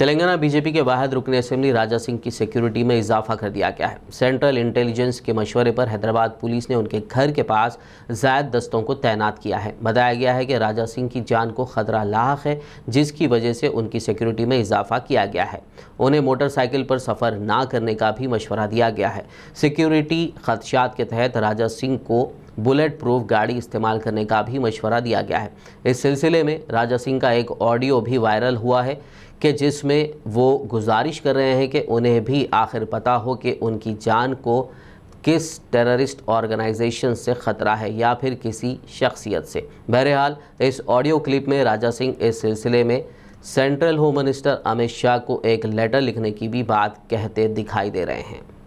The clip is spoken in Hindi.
तेलंगाना बीजेपी के वाहद रुकने असेंबली राजा सिंह की सिक्योरिटी में इजाफा कर दिया गया है सेंट्रल इंटेलिजेंस के मशवरे पर हैदराबाद पुलिस ने उनके घर के पास जायद दस्तों को तैनात किया है बताया गया है कि राजा सिंह की जान को खतरा लाक है जिसकी वजह से उनकी सिक्योरिटी में इजाफा किया गया है उन्हें मोटरसाइकिल पर सफ़र ना करने का भी मशवरा दिया गया है सिक्योरिटी खदशात के तहत राजा सिंह को बुलेट प्रूफ गाड़ी इस्तेमाल करने का भी मशवरा दिया गया है इस सिलसिले में राजा सिंह का एक ऑडियो भी वायरल हुआ है कि जिसमें वो गुजारिश कर रहे हैं कि उन्हें भी आखिर पता हो कि उनकी जान को किस टेररिस्ट ऑर्गेनाइजेशन से ख़तरा है या फिर किसी शख्सियत से बहरहाल इस ऑडियो क्लिप में राजा सिंह इस सिलसिले में central home minister Amit Shah को एक लेटर लिखने की भी बात कहते दिखाई दे रहे हैं